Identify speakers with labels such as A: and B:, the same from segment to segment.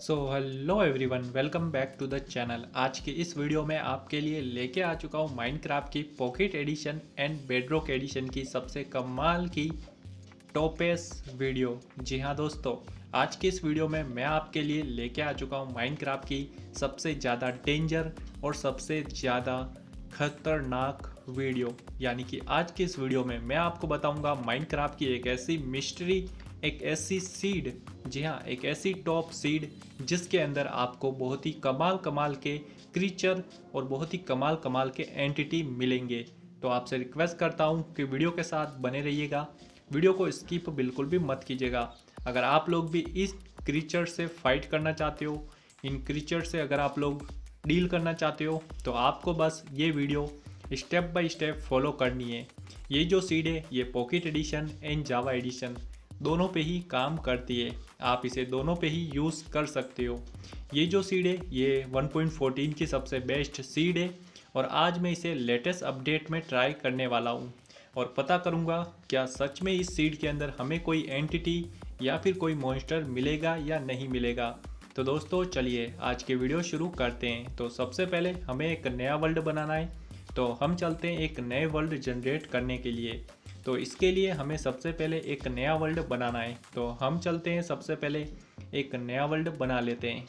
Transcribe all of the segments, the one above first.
A: so hello everyone welcome back to the channel आज के इस वीडियो में आपके लिए लेके आ चुका हूँ माइनक्राफ्ट की pocket edition and bedrock edition की सबसे कमाल की टॉपेस वीडियो जी हाँ दोस्तों आज के इस वीडियो में मैं आपके लिए लेके आ चुका हूँ माइनक्राफ्ट की सबसे ज़्यादा डेंजर और सबसे ज़्यादा खतरनाक वीडियो यानी कि आज के इस वीडियो में मैं आपको माइंड माइनक्राफ्ट की एक ऐसी मिस्ट्री एक ऐसी सीड जी हाँ एक ऐसी टॉप सीड जिसके अंदर आपको बहुत ही कमाल कमाल के क्रीचर और बहुत ही कमाल कमाल के एंटिटी मिलेंगे तो आपसे रिक्वेस्ट करता हूँ कि वीडियो के साथ बने रहिएगा वीडियो को स्किप बिल्कुल भी मत कीजिएगा अगर आप लोग भी इस क्रीचर से फाइट करना चाहते हो इन क्रीचर से अगर आप लोग डील करना चाहते हो तो आपको बस ये video step by step follow करनी है ये जो सीड है ये pocket edition and Java edition दोनों पे ही काम करती है आप इसे दोनों पे ही यूज़ कर सकते हो ये जो सीड है ये 1.14 की सबसे बेस्ट सीड है और आज मैं इसे लेटेस्ट अपडेट में ट्राई करने वाला हूँ और पता करूँगा क्या सच में इस सीड के अंदर हमें कोई एंटिटी या फिर कोई मॉन्स्टर मिलेगा या नहीं मिलेगा तो दोस्तों चलिए आज के वीडियो शुरू करते हैं तो सबसे पहले हमें एक नया वर्ल्ड बनाना है तो हम चलते हैं एक नए वर्ल्ड जनरेट करने के लिए तो इसके लिए हमें सबसे पहले एक नया वर्ल्ड बनाना है तो हम चलते हैं सबसे पहले एक नया वर्ल्ड बना लेते हैं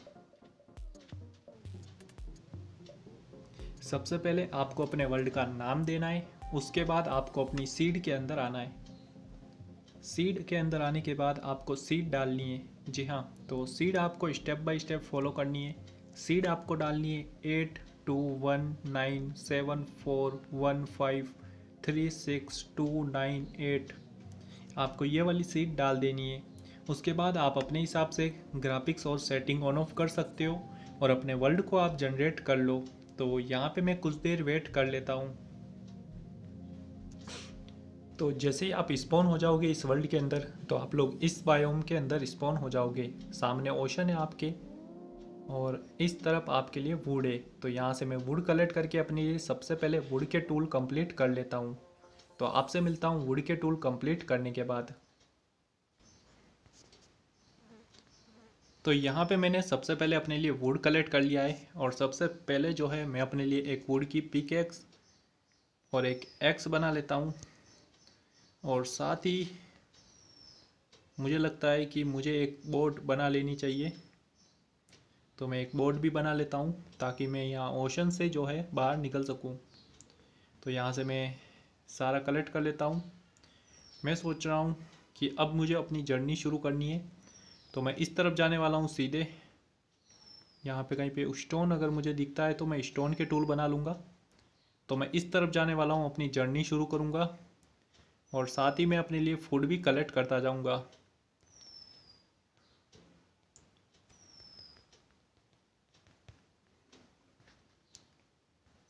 A: सबसे पहले आपको अपने वर्ल्ड का नाम देना है उसके बाद आपको अपनी सीड के अंदर आना है सीड के अंदर आने के बाद आपको सीड डालनी है जी हाँ तो सीड आपको स्टेप बाय स्टेप फॉलो करनी है सीड आपको डालनी है eight two one nine seven four one five three six two nine eight आपको ये वाली सीट डाल देनी है उसके बाद आप अपने हिसाब से ग्राफिक्स और सेटिंग ऑन ऑफ कर सकते हो और अपने वर्ल्ड को आप जनरेट कर लो तो यहाँ पे मैं कुछ देर वेट कर लेता हूँ तो जैसे ही आप स्पॉन हो जाओगे इस वर्ल्ड के अंदर तो आप लोग इस बायोम के अंदर स्पॉन हो जाओगे सामने ओशन है आपके और इस तरफ आपके लिए वुड है तो यहाँ से मैं वुड कलेक्ट करके अपने लिए सबसे पहले वुड के टूल कंप्लीट कर लेता हूँ तो आपसे मिलता हूँ वुड के टूल कंप्लीट करने के बाद तो यहाँ पे मैंने सबसे पहले अपने लिए वुड कलेक्ट कर लिया है और सबसे पहले जो है मैं अपने लिए एक वुड की पिक एक्स और एक एक्स बना लेता हूँ और साथ ही मुझे लगता है कि मुझे एक बोट बना लेनी चाहिए तो मैं एक बोर्ड भी बना लेता हूँ ताकि मैं यहाँ ओशन से जो है बाहर निकल सकूँ तो यहाँ से मैं सारा कलेक्ट कर लेता हूँ मैं सोच रहा हूँ कि अब मुझे अपनी जर्नी शुरू करनी है तो मैं इस तरफ जाने वाला हूँ सीधे यहाँ पे कहीं पे स्टोन अगर मुझे दिखता है तो मैं स्टोन के टूल बना लूँगा तो मैं इस तरफ जाने वाला हूँ अपनी जर्नी शुरू करूँगा और साथ ही मैं अपने लिए फूड भी कलेक्ट करता जाऊँगा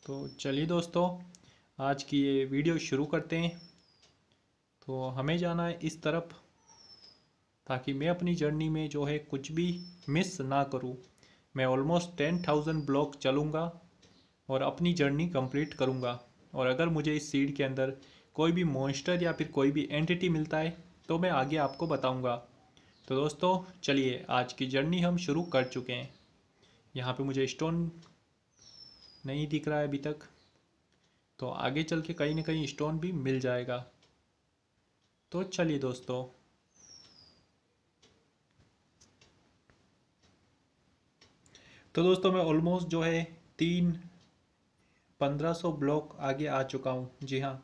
A: तो चलिए दोस्तों आज की ये वीडियो शुरू करते हैं तो हमें जाना है इस तरफ ताकि मैं अपनी जर्नी में जो है कुछ भी मिस ना करूं मैं ऑलमोस्ट टेन थाउजेंड ब्लॉक चलूँगा और अपनी जर्नी कंप्लीट करूँगा और अगर मुझे इस सीड के अंदर कोई भी मॉन्स्टर या फिर कोई भी एंटिटी मिलता है तो मैं आगे आपको बताऊँगा तो दोस्तों चलिए आज की जर्नी हम शुरू कर चुके हैं यहाँ पे मुझे स्टोन नहीं दिख रहा है अभी तक तो आगे चल के कहीं ना कहीं स्टोन भी मिल जाएगा तो चलिए दोस्तों तो दोस्तों मैं ऑलमोस्ट जो है तीन पंद्रह सौ ब्लॉक आगे आ चुका हूँ जी हाँ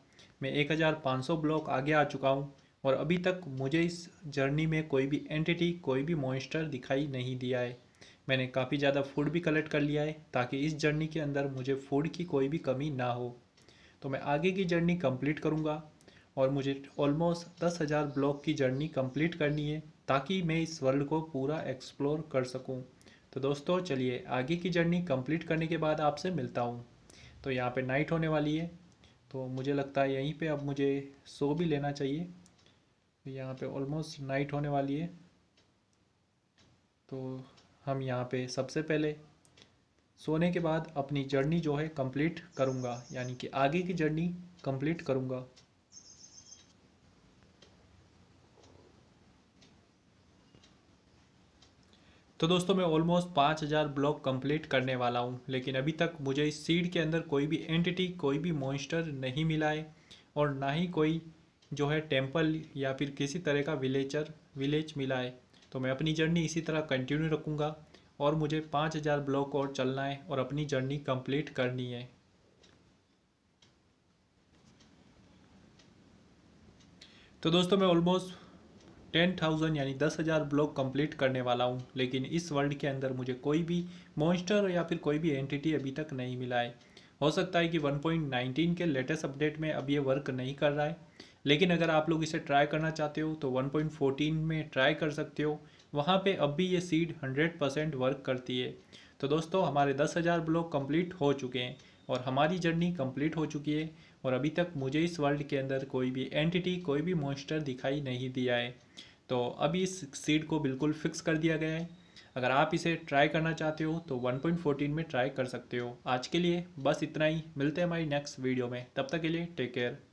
A: मैं एक हज़ार पाँच सौ ब्लॉक आगे आ चुका हूँ और अभी तक मुझे इस जर्नी में कोई भी एंटिटी कोई भी मॉइस्टर दिखाई नहीं दिया है मैंने काफ़ी ज़्यादा फूड भी कलेक्ट कर लिया है ताकि इस जर्नी के अंदर मुझे फूड की कोई भी कमी ना हो तो मैं आगे की जर्नी कंप्लीट करूँगा और मुझे ऑलमोस्ट दस हज़ार ब्लॉक की जर्नी कंप्लीट करनी है ताकि मैं इस वर्ल्ड को पूरा एक्सप्लोर कर सकूँ तो दोस्तों चलिए आगे की जर्नी कंप्लीट करने के बाद आपसे मिलता हूँ तो यहाँ पर नाइट होने वाली है तो मुझे लगता है यहीं पर अब मुझे सो भी लेना चाहिए यहाँ पर ऑलमोस्ट नाइट होने वाली है तो हम यहाँ पे सबसे पहले सोने के बाद अपनी जर्नी जो है कंप्लीट करूँगा यानी कि आगे की जर्नी कंप्लीट करूँगा तो दोस्तों मैं ऑलमोस्ट पाँच हज़ार ब्लॉक कंप्लीट करने वाला हूँ लेकिन अभी तक मुझे इस सीड के अंदर कोई भी एंटिटी कोई भी मॉइस्टर नहीं मिला है और ना ही कोई जो है टेम्पल या फिर किसी तरह का विलेचर विलेज मिला है तो मैं अपनी जर्नी इसी तरह कंटिन्यू रखूँगा और मुझे पाँच हज़ार ब्लॉक और चलना है और अपनी जर्नी कंप्लीट करनी है तो दोस्तों मैं ऑलमोस्ट टेन थाउजेंड यानी दस हज़ार ब्लॉक कंप्लीट करने वाला हूँ लेकिन इस वर्ल्ड के अंदर मुझे कोई भी मॉन्स्टर या फिर कोई भी एंटिटी अभी तक नहीं मिला है हो सकता है कि 1.19 के लेटेस्ट अपडेट में अब ये वर्क नहीं कर रहा है लेकिन अगर आप लोग इसे ट्राई करना चाहते हो तो 1.14 में ट्राई कर सकते हो वहाँ पे अब भी ये सीड 100 परसेंट वर्क करती है तो दोस्तों हमारे 10,000 ब्लॉक कंप्लीट हो चुके हैं और हमारी जर्नी कंप्लीट हो चुकी है और अभी तक मुझे इस वर्ल्ड के अंदर कोई भी एंटिटी कोई भी मॉन्स्टर दिखाई नहीं दिया है तो अभी इस सीड को बिल्कुल फिक्स कर दिया गया है अगर आप इसे ट्राई करना चाहते हो तो 1.14 में ट्राई कर सकते हो आज के लिए बस इतना ही मिलते हैं हमारी नेक्स्ट वीडियो में तब तक के लिए टेक केयर